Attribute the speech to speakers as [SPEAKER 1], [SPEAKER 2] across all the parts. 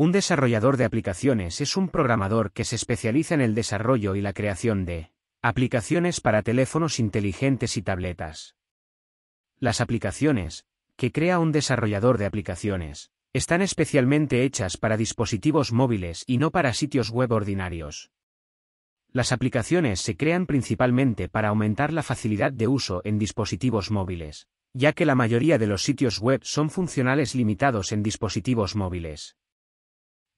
[SPEAKER 1] Un desarrollador de aplicaciones es un programador que se especializa en el desarrollo y la creación de aplicaciones para teléfonos inteligentes y tabletas. Las aplicaciones que crea un desarrollador de aplicaciones están especialmente hechas para dispositivos móviles y no para sitios web ordinarios. Las aplicaciones se crean principalmente para aumentar la facilidad de uso en dispositivos móviles, ya que la mayoría de los sitios web son funcionales limitados en dispositivos móviles.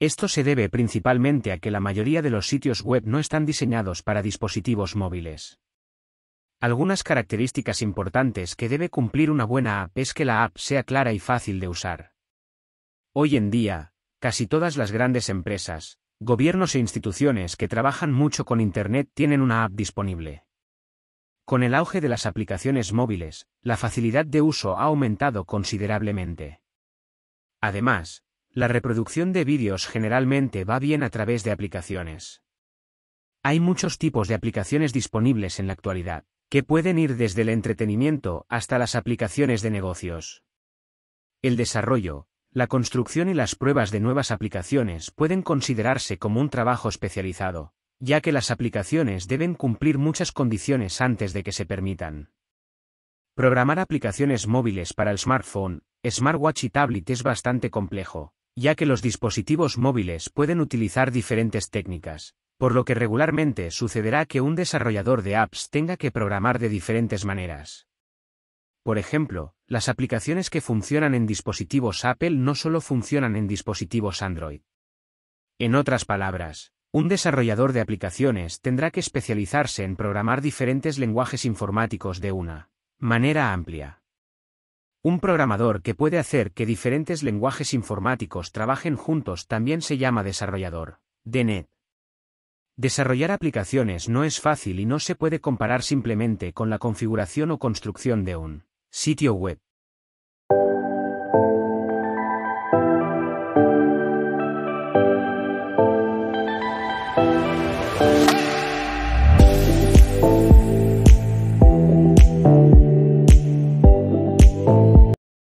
[SPEAKER 1] Esto se debe principalmente a que la mayoría de los sitios web no están diseñados para dispositivos móviles. Algunas características importantes que debe cumplir una buena app es que la app sea clara y fácil de usar. Hoy en día, casi todas las grandes empresas, gobiernos e instituciones que trabajan mucho con Internet tienen una app disponible. Con el auge de las aplicaciones móviles, la facilidad de uso ha aumentado considerablemente. Además, la reproducción de vídeos generalmente va bien a través de aplicaciones. Hay muchos tipos de aplicaciones disponibles en la actualidad, que pueden ir desde el entretenimiento hasta las aplicaciones de negocios. El desarrollo, la construcción y las pruebas de nuevas aplicaciones pueden considerarse como un trabajo especializado, ya que las aplicaciones deben cumplir muchas condiciones antes de que se permitan. Programar aplicaciones móviles para el smartphone, smartwatch y tablet es bastante complejo, ya que los dispositivos móviles pueden utilizar diferentes técnicas, por lo que regularmente sucederá que un desarrollador de apps tenga que programar de diferentes maneras. Por ejemplo, las aplicaciones que funcionan en dispositivos Apple no solo funcionan en dispositivos Android. En otras palabras, un desarrollador de aplicaciones tendrá que especializarse en programar diferentes lenguajes informáticos de una manera amplia. Un programador que puede hacer que diferentes lenguajes informáticos trabajen juntos también se llama desarrollador. DNET. Desarrollar aplicaciones no es fácil y no se puede comparar simplemente con la configuración o construcción de un sitio web.